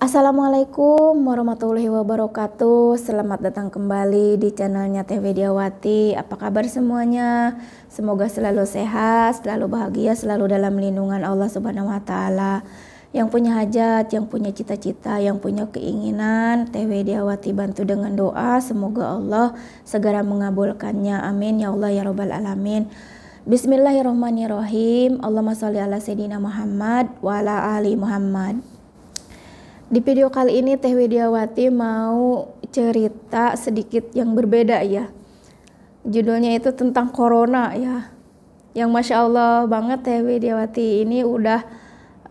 Assalamualaikum warahmatullahi wabarakatuh Selamat datang kembali di channelnya TV Diawati. Apa kabar semuanya? Semoga selalu sehat, selalu bahagia, selalu dalam lindungan Allah Subhanahu Wa Taala. Yang punya hajat, yang punya cita-cita, yang punya keinginan TV Diawati bantu dengan doa Semoga Allah segera mengabulkannya Amin Ya Allah Ya Rabbal Alamin Bismillahirrahmanirrahim Allahumma salli ala Sayyidina Muhammad Wa ala Ali Muhammad di video kali ini Teh Widiawati mau cerita sedikit yang berbeda ya. Judulnya itu tentang corona ya. Yang masya Allah banget Teh Widiawati ini udah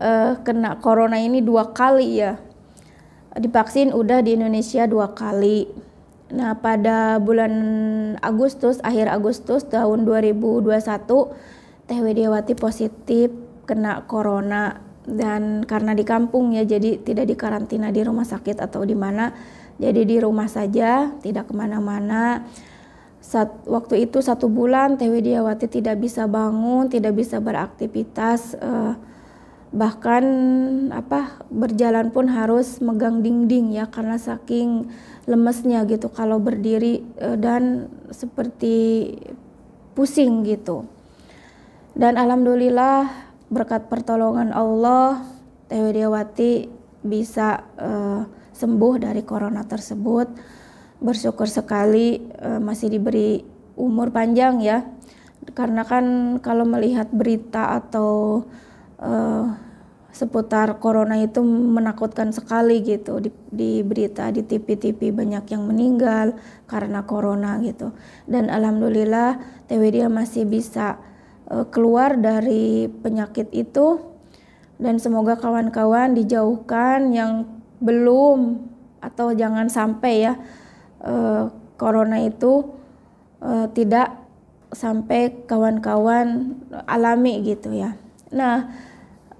uh, kena corona ini dua kali ya. Divaksin udah di Indonesia dua kali. Nah pada bulan Agustus, akhir Agustus tahun 2021 Teh Widiawati positif kena corona dan karena di kampung ya jadi tidak dikarantina di rumah sakit atau di mana jadi di rumah saja tidak kemana-mana saat waktu itu satu bulan Teh Widiawati tidak bisa bangun tidak bisa beraktivitas eh, bahkan apa berjalan pun harus megang dinding ya karena saking lemesnya gitu kalau berdiri eh, dan seperti pusing gitu dan alhamdulillah berkat pertolongan Allah Dewi Dewati bisa uh, sembuh dari corona tersebut. Bersyukur sekali uh, masih diberi umur panjang ya. Karena kan kalau melihat berita atau uh, seputar corona itu menakutkan sekali gitu di, di berita di TV-TV banyak yang meninggal karena corona gitu. Dan alhamdulillah TWD masih bisa Eh, keluar dari penyakit itu dan semoga kawan-kawan dijauhkan yang belum atau jangan sampai ya eh, corona itu eh, tidak sampai kawan-kawan alami gitu ya. Nah,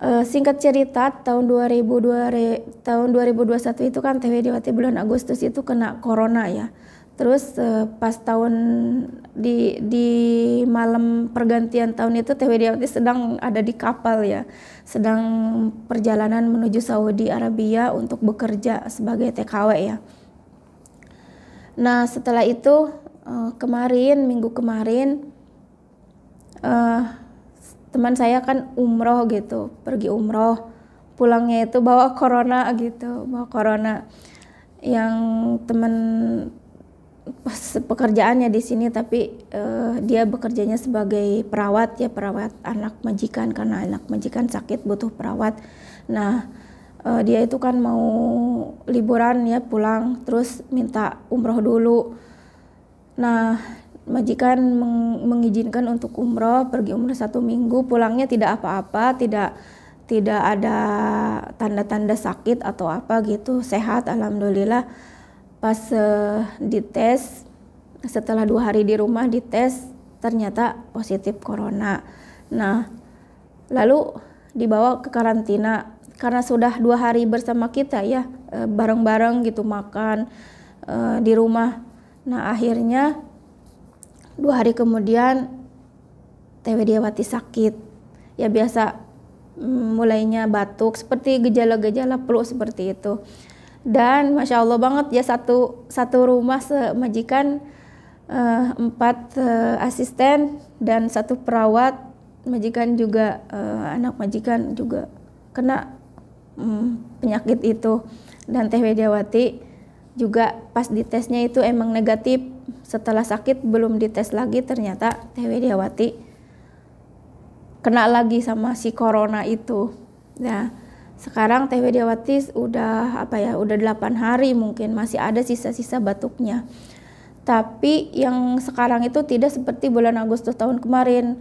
eh, singkat cerita tahun 2002 tahun 2021 itu kan TW bulan Agustus itu kena corona ya. Terus uh, pas tahun di di malam pergantian tahun itu Teh Widiawati sedang ada di kapal ya, sedang perjalanan menuju Saudi Arabia untuk bekerja sebagai TKW ya. Nah setelah itu uh, kemarin minggu kemarin uh, teman saya kan umroh gitu, pergi umroh, pulangnya itu bawa corona gitu, bawa corona yang teman pekerjaannya di sini tapi uh, dia bekerjanya sebagai perawat ya perawat anak majikan karena anak majikan sakit butuh perawat. Nah, uh, dia itu kan mau liburan ya pulang terus minta umroh dulu. Nah, majikan meng mengizinkan untuk umroh pergi umroh satu minggu pulangnya tidak apa-apa tidak tidak ada tanda-tanda sakit atau apa gitu sehat alhamdulillah pas uh, dites setelah dua hari di rumah dites ternyata positif corona. Nah, lalu dibawa ke karantina karena sudah dua hari bersama kita ya eh, bareng-bareng gitu makan uh, di rumah. Nah akhirnya dua hari kemudian TW Dewati sakit. Ya biasa mm, mulainya batuk seperti gejala-gejala flu seperti itu dan masya Allah banget ya satu satu rumah semajikan uh, empat uh, asisten dan satu perawat majikan juga uh, anak majikan juga kena um, penyakit itu dan Teh Widiawati juga pas ditesnya itu emang negatif setelah sakit belum dites lagi ternyata Teh Widiawati kena lagi sama si corona itu nah sekarang Teh Widiawati udah apa ya udah 8 hari mungkin masih ada sisa-sisa batuknya tapi yang sekarang itu tidak seperti bulan Agustus tahun kemarin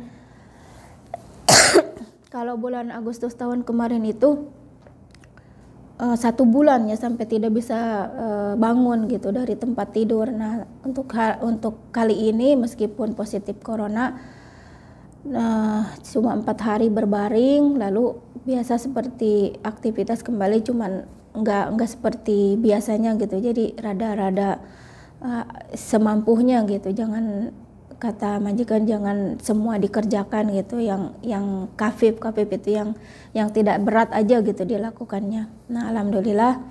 kalau bulan Agustus tahun kemarin itu eh, satu bulan ya sampai tidak bisa eh, bangun gitu dari tempat tidur nah untuk untuk kali ini meskipun positif corona nah cuma empat hari berbaring lalu biasa seperti aktivitas kembali cuman nggak nggak seperti biasanya gitu jadi rada-rada uh, eh, semampunya gitu jangan kata majikan jangan semua dikerjakan gitu yang yang kafib kafib itu yang yang tidak berat aja gitu dilakukannya nah alhamdulillah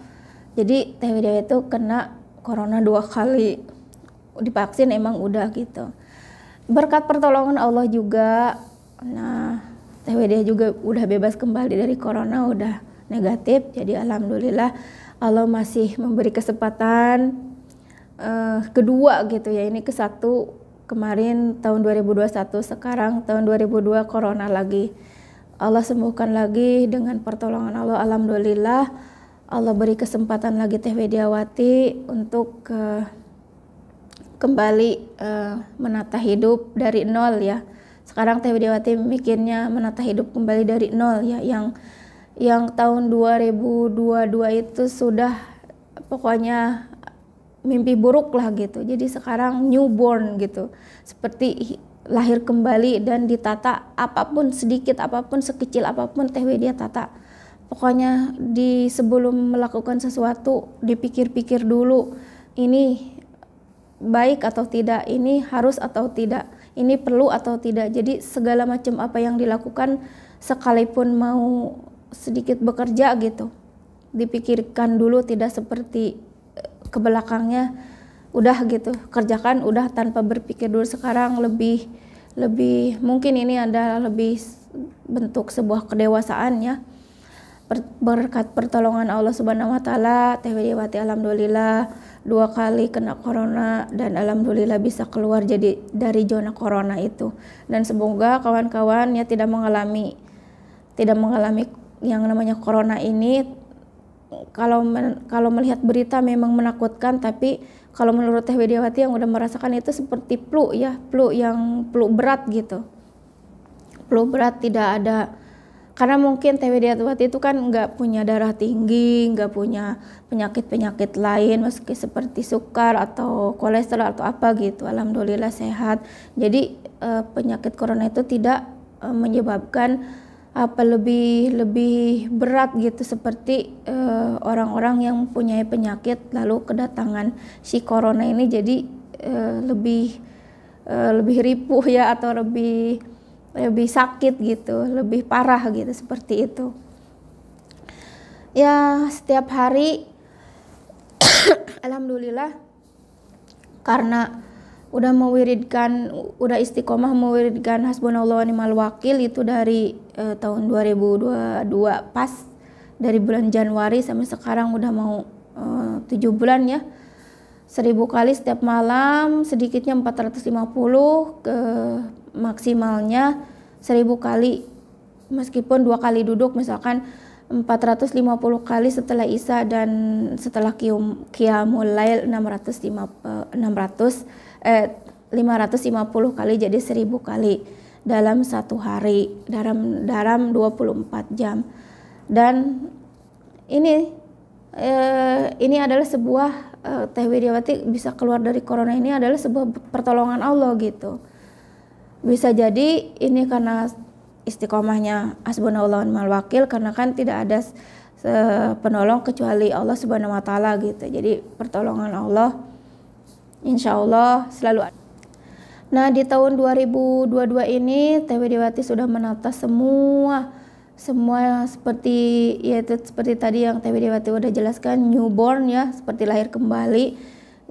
jadi twd itu kena corona dua kali divaksin emang udah gitu berkat pertolongan Allah juga nah TWD juga udah bebas kembali dari corona udah negatif jadi alhamdulillah Allah masih memberi kesempatan uh, kedua gitu ya ini ke satu kemarin tahun 2021 sekarang tahun 2002 corona lagi Allah sembuhkan lagi dengan pertolongan Allah alhamdulillah Allah beri kesempatan lagi Teh Widiawati untuk uh, kembali uh, menata hidup dari nol ya. Sekarang Teh Widiawati mikirnya menata hidup kembali dari nol ya yang yang tahun 2022 itu sudah pokoknya mimpi buruk lah gitu. Jadi sekarang newborn gitu. Seperti lahir kembali dan ditata apapun sedikit apapun sekecil apapun Teh Widya tata. Pokoknya di sebelum melakukan sesuatu dipikir-pikir dulu ini baik atau tidak, ini harus atau tidak, ini perlu atau tidak. Jadi segala macam apa yang dilakukan sekalipun mau sedikit bekerja gitu. Dipikirkan dulu tidak seperti eh, kebelakangnya udah gitu. Kerjakan udah tanpa berpikir dulu sekarang lebih lebih mungkin ini adalah lebih bentuk sebuah kedewasaan ya berkat pertolongan Allah Subhanahu wa taala, Teh alhamdulillah dua kali kena corona dan alhamdulillah bisa keluar jadi dari zona corona itu dan semoga kawan-kawan ya tidak mengalami tidak mengalami yang namanya corona ini kalau men, kalau melihat berita memang menakutkan tapi kalau menurut Teh Widiawati yang udah merasakan itu seperti flu ya flu yang flu berat gitu flu berat tidak ada karena mungkin TB Diatwati itu kan nggak punya darah tinggi, nggak punya penyakit-penyakit lain, meski seperti sukar atau kolesterol atau apa gitu. Alhamdulillah sehat. Jadi eh, penyakit corona itu tidak eh, menyebabkan apa lebih lebih berat gitu seperti eh, orang-orang yang punya penyakit lalu kedatangan si corona ini jadi lebih lebih ripuh ya atau lebih lebih sakit gitu, lebih parah gitu seperti itu. Ya setiap hari, alhamdulillah, karena udah mewiridkan, udah istiqomah mewiridkan Hasbunallah wa ni'mal wakil itu dari eh, tahun 2022 pas dari bulan Januari sampai sekarang udah mau eh, tujuh bulan ya. Seribu kali setiap malam, sedikitnya 450 ke maksimalnya 1000 kali meskipun dua kali duduk misalkan 450 kali setelah Isya dan setelah Qiyamul Lail 650 600 eh 550 eh, kali jadi 1000 kali dalam satu hari dalam dalam 24 jam dan ini eh, ini adalah sebuah eh, Teh Widiawati bisa keluar dari corona ini adalah sebuah pertolongan Allah gitu bisa jadi ini karena istiqomahnya asbunallah mal wakil karena kan tidak ada penolong kecuali Allah Subhanahu wa taala gitu. Jadi pertolongan Allah insya Allah selalu ada. Nah, di tahun 2022 ini TW Dewati sudah menata semua semua seperti yaitu seperti tadi yang TW Dewati sudah jelaskan newborn ya, seperti lahir kembali.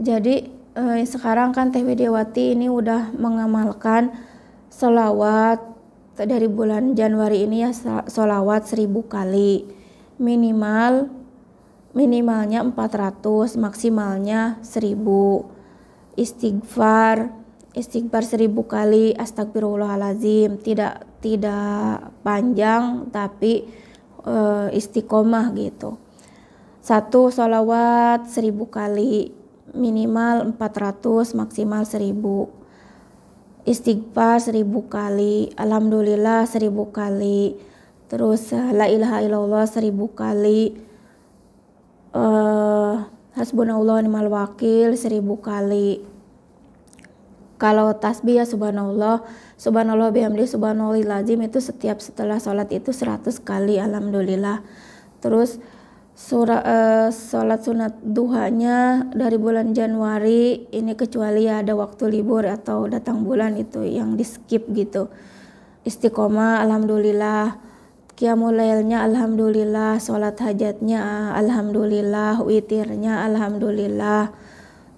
Jadi eh, sekarang kan TW Dewati ini udah mengamalkan Solawat dari bulan Januari ini ya solawat seribu kali. Minimal minimalnya 400, maksimalnya seribu Istighfar istighfar seribu kali astagfirullahalazim tidak tidak panjang tapi e, istiqomah gitu satu sholawat seribu kali minimal 400 maksimal seribu istighfar seribu kali, alhamdulillah seribu kali, terus eh, la ilaha illallah seribu kali, uh, hasbunallah ni'mal wakil seribu kali. Kalau tasbih ya subhanallah, subhanallah bihamdi subhanallah lazim itu setiap setelah sholat itu seratus kali alhamdulillah. Terus surat uh, eh, sholat sunat duhanya dari bulan Januari ini kecuali ya ada waktu libur atau datang bulan itu yang di skip gitu istiqomah alhamdulillah kiamulailnya alhamdulillah sholat hajatnya alhamdulillah witirnya alhamdulillah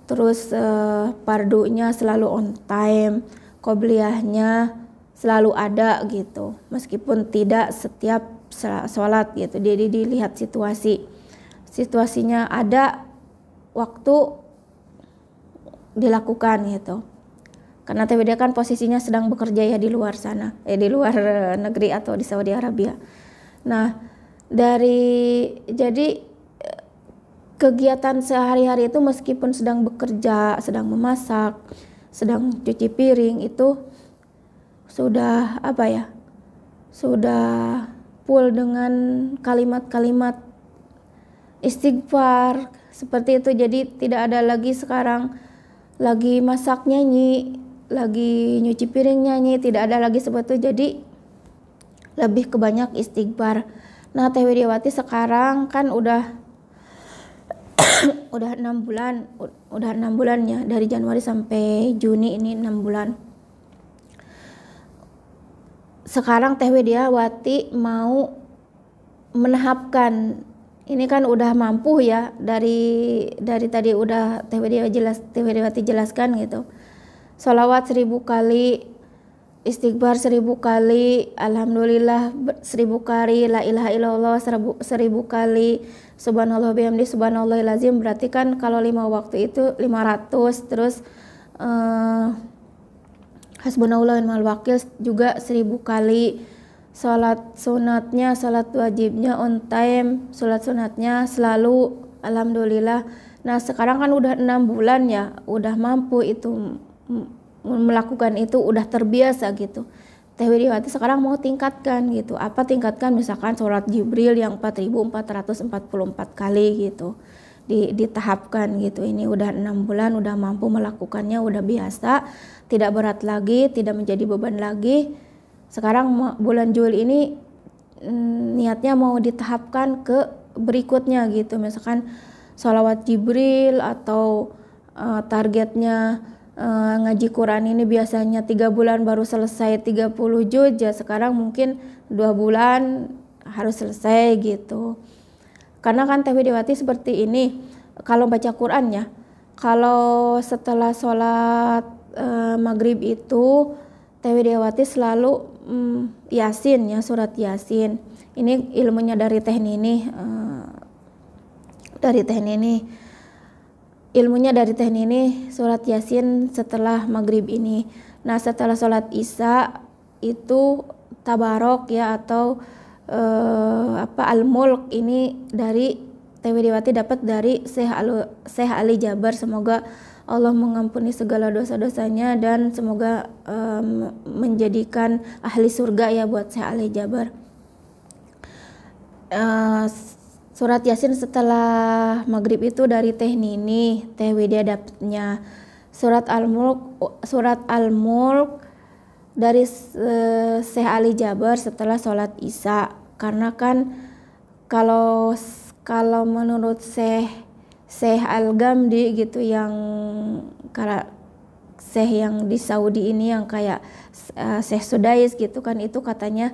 terus uh, pardunya selalu on time kobliyahnya selalu ada gitu meskipun tidak setiap sholat gitu jadi dilihat situasi situasinya ada waktu dilakukan gitu karena TWD kan posisinya sedang bekerja ya di luar sana eh di luar negeri atau di Saudi Arabia nah dari jadi eh, kegiatan sehari-hari itu meskipun sedang bekerja, sedang memasak, sedang cuci piring itu sudah apa ya? Sudah full dengan kalimat-kalimat istighfar seperti itu jadi tidak ada lagi sekarang lagi masak nyanyi lagi nyuci piring nyanyi tidak ada lagi seperti itu jadi lebih ke banyak istighfar nah Teh Widiawati sekarang kan udah udah enam bulan udah enam bulannya dari Januari sampai Juni ini enam bulan sekarang Teh Widiawati mau menahapkan ini kan udah mampu ya dari dari tadi udah Teh Widiawati jelas Teh Widiawati jelaskan gitu. Salawat seribu kali, istighfar seribu kali, alhamdulillah seribu kali, la ilaha illallah seribu, seribu kali, subhanallah bihamdi subhanallah lazim berarti kan kalau lima waktu itu lima ratus terus uh, Hasbunallah wa wakil juga seribu kali. Salat sunatnya, salat wajibnya on time, salat sunatnya selalu alhamdulillah. Nah sekarang kan udah enam bulan ya, udah mampu itu melakukan itu udah terbiasa gitu. Teh Widiwati sekarang mau tingkatkan gitu. Apa tingkatkan misalkan sholat Jibril yang 4444 kali gitu di, ditahapkan gitu ini udah enam bulan udah mampu melakukannya udah biasa tidak berat lagi tidak menjadi beban lagi sekarang bulan Juli ini mm, niatnya mau ditahapkan ke berikutnya gitu misalkan sholawat Jibril atau uh, targetnya uh, ngaji Quran ini biasanya tiga bulan baru selesai 30 juz ya sekarang mungkin dua bulan harus selesai gitu karena kan Teh Dewati seperti ini, kalau baca Quran ya, kalau setelah sholat e, maghrib itu Teh Dewati selalu mm, Yasin ya, surat Yasin. Ini ilmunya dari Teh Nini, e, eh, dari Teh Nini. Ilmunya dari Teh Nini, surat Yasin setelah maghrib ini. Nah setelah sholat Isya itu tabarok ya atau Eh, apa al-mulk ini dari TW Dewati dapat dari Syekh Ali, Syekh Ali Jabar semoga Allah mengampuni segala dosa-dosanya dan semoga um, menjadikan ahli surga ya buat Syekh Ali Jabar. Uh, surat Yasin setelah maghrib itu dari Teh Nini, Teh Widya dapatnya. Surat Al-Mulk surat Al-Mulk dari uh, Syekh Ali Jabar setelah sholat Isya karena kan kalau kalau menurut Syekh Syekh Al Gamdi gitu yang kalau Syekh yang di Saudi ini yang kayak uh, eh, Syekh Sudais gitu kan itu katanya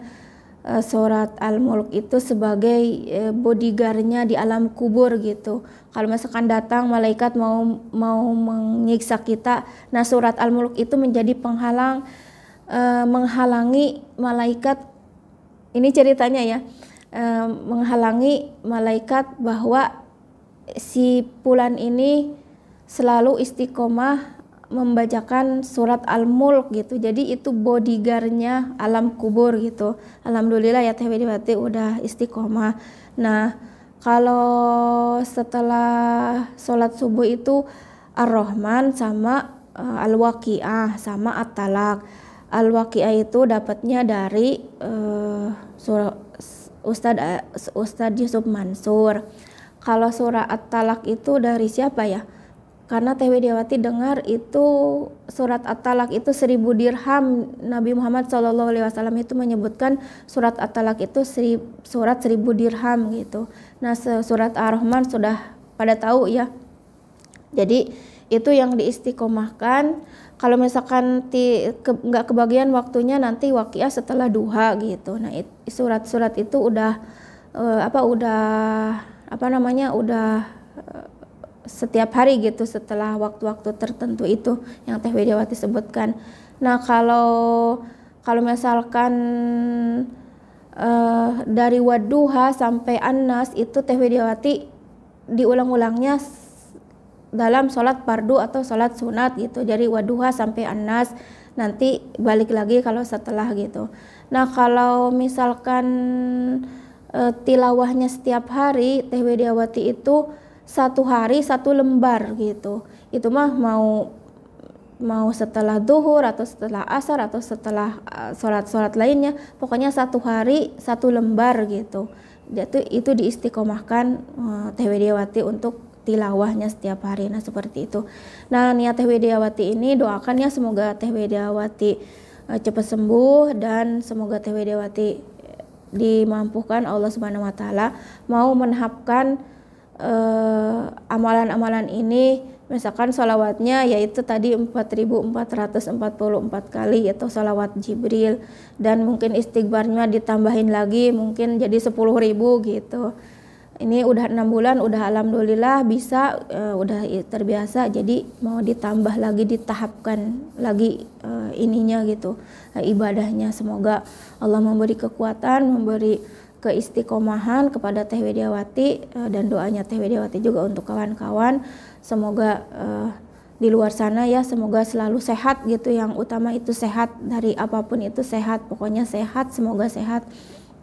uh, surat Al-Mulk itu sebagai uh, bodyguardnya di alam kubur gitu. Kalau misalkan datang malaikat mau mau menyiksa kita, nah surat Al-Mulk itu menjadi penghalang uh, menghalangi malaikat ini ceritanya ya e, menghalangi malaikat bahwa si Pulan ini selalu istiqomah membacakan surat Al-Mulk gitu. Jadi itu bodyguardnya alam kubur gitu. Alhamdulillah ya Teh Widawati udah istiqomah. Nah, kalau setelah sholat subuh itu Ar-Rahman sama uh, Al-Waqi'ah sama At-Talak. Al-Waqi'ah itu dapatnya dari eh, uh, Ustadz uh, eh, Ustad Yusuf Mansur. Kalau surah At-Talak itu dari siapa ya? Karena TW Dewati dengar itu surat At-Talak itu seribu dirham. Nabi Muhammad SAW itu menyebutkan surat At-Talak itu seri, surat seribu dirham gitu. Nah surat Ar-Rahman sudah pada tahu ya. Jadi itu yang diistiqomahkan kalau misalkan ti, ke, nggak kebagian waktunya nanti wakiah setelah duha gitu nah surat-surat it, itu udah uh, apa udah apa namanya udah uh, setiap hari gitu setelah waktu-waktu tertentu itu yang Teh Widiawati sebutkan nah kalau kalau misalkan uh, dari waduha sampai anas itu Teh Widiawati diulang-ulangnya dalam sholat pardu atau sholat sunat gitu dari waduha sampai anas nanti balik lagi kalau setelah gitu nah kalau misalkan e, tilawahnya setiap hari teh wediawati itu satu hari satu lembar gitu itu mah mau mau setelah duhur atau setelah asar atau setelah e, sholat-sholat lainnya pokoknya satu hari satu lembar gitu jadi itu diistiqomahkan uh, untuk tilawahnya setiap hari. Nah, seperti itu. Nah, niat Teh Widiawati ini doakan ya semoga Teh Widiawati eh, cepat sembuh dan semoga Teh Widiawati eh, dimampukan Allah Subhanahu wa taala mau menerapkan eh, amalan-amalan ini misalkan sholawatnya yaitu tadi 4444 kali yaitu sholawat Jibril dan mungkin istighbarnya ditambahin lagi mungkin jadi 10.000 gitu ini udah enam bulan udah alhamdulillah bisa e, udah terbiasa jadi mau ditambah lagi ditahapkan lagi e, ininya gitu e, ibadahnya semoga Allah memberi kekuatan memberi keistiqomahan kepada Teh Widiawati e, dan doanya Teh Widiawati juga untuk kawan-kawan semoga e, di luar sana ya semoga selalu sehat gitu yang utama itu sehat dari apapun itu sehat pokoknya sehat semoga sehat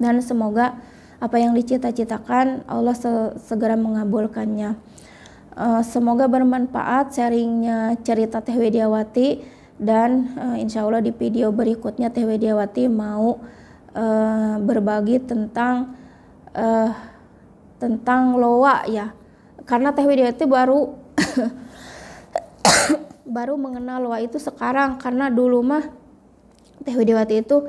dan semoga apa yang dicita-citakan Allah se segera mengabulkannya. Uh, semoga bermanfaat sharingnya cerita Teh Widiawati dan uh, insya Allah di video berikutnya Teh Widiawati mau uh, berbagi tentang uh, tentang loa ya karena Teh Widiawati baru baru mengenal loa itu sekarang karena dulu mah Teh Widiawati itu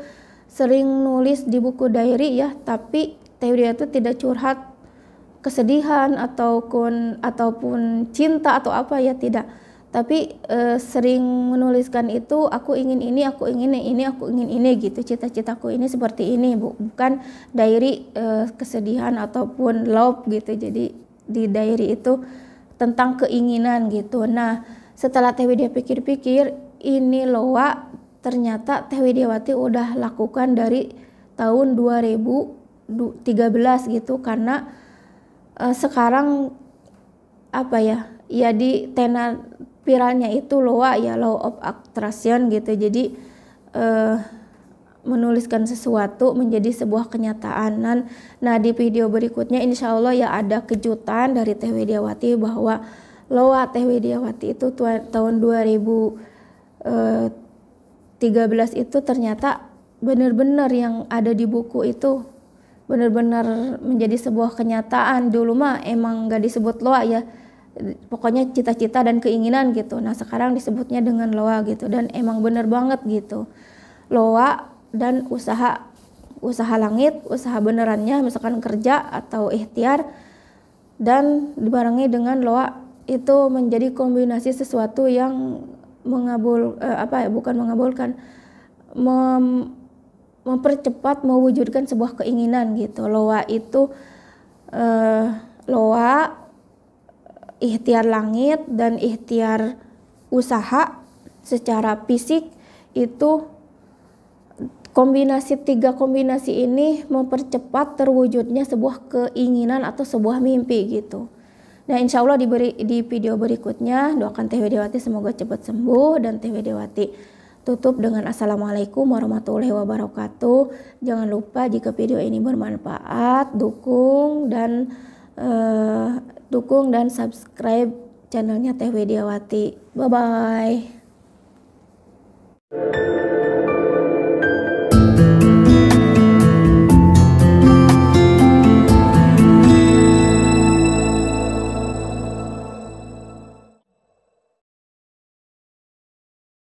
sering nulis di buku diary ya tapi Teh Widya itu tidak curhat kesedihan ataupun ataupun cinta atau apa ya tidak tapi e, sering menuliskan itu aku ingin ini aku ingin ini aku ingin ini gitu cita-citaku ini seperti ini bu bukan diary e, kesedihan ataupun love gitu jadi di diary itu tentang keinginan gitu nah setelah Teh Widya pikir-pikir ini loa ternyata Teh Widyawati udah lakukan dari tahun 2000 13 gitu karena uh, sekarang apa ya ya di tenar viralnya itu loa ya law of attraction gitu jadi uh, menuliskan sesuatu menjadi sebuah kenyataan nah di video berikutnya insya Allah ya ada kejutan dari Teh Widiawati bahwa loa Teh Widiawati itu ribu eh, tahun 2013 itu ternyata benar-benar yang ada di buku itu benar-benar menjadi sebuah kenyataan dulu mah emang gak disebut loa ya pokoknya cita-cita dan keinginan gitu nah sekarang disebutnya dengan loa gitu dan emang bener banget gitu loa dan usaha usaha langit usaha benerannya misalkan kerja atau ikhtiar dan dibarengi dengan loa itu menjadi kombinasi sesuatu yang mengabul eh, apa ya bukan mengabulkan mem, mempercepat mewujudkan sebuah keinginan gitu. Loa itu eh, loa ikhtiar langit dan ikhtiar usaha secara fisik itu kombinasi tiga kombinasi ini mempercepat terwujudnya sebuah keinginan atau sebuah mimpi gitu. Nah insya Allah diberi, di video berikutnya doakan Teh Dewati semoga cepat sembuh dan Teh Dewati Tutup dengan Assalamualaikum warahmatullahi wabarakatuh. Jangan lupa jika video ini bermanfaat, dukung dan uh, dukung dan subscribe channelnya Teh Widiawati. Bye bye.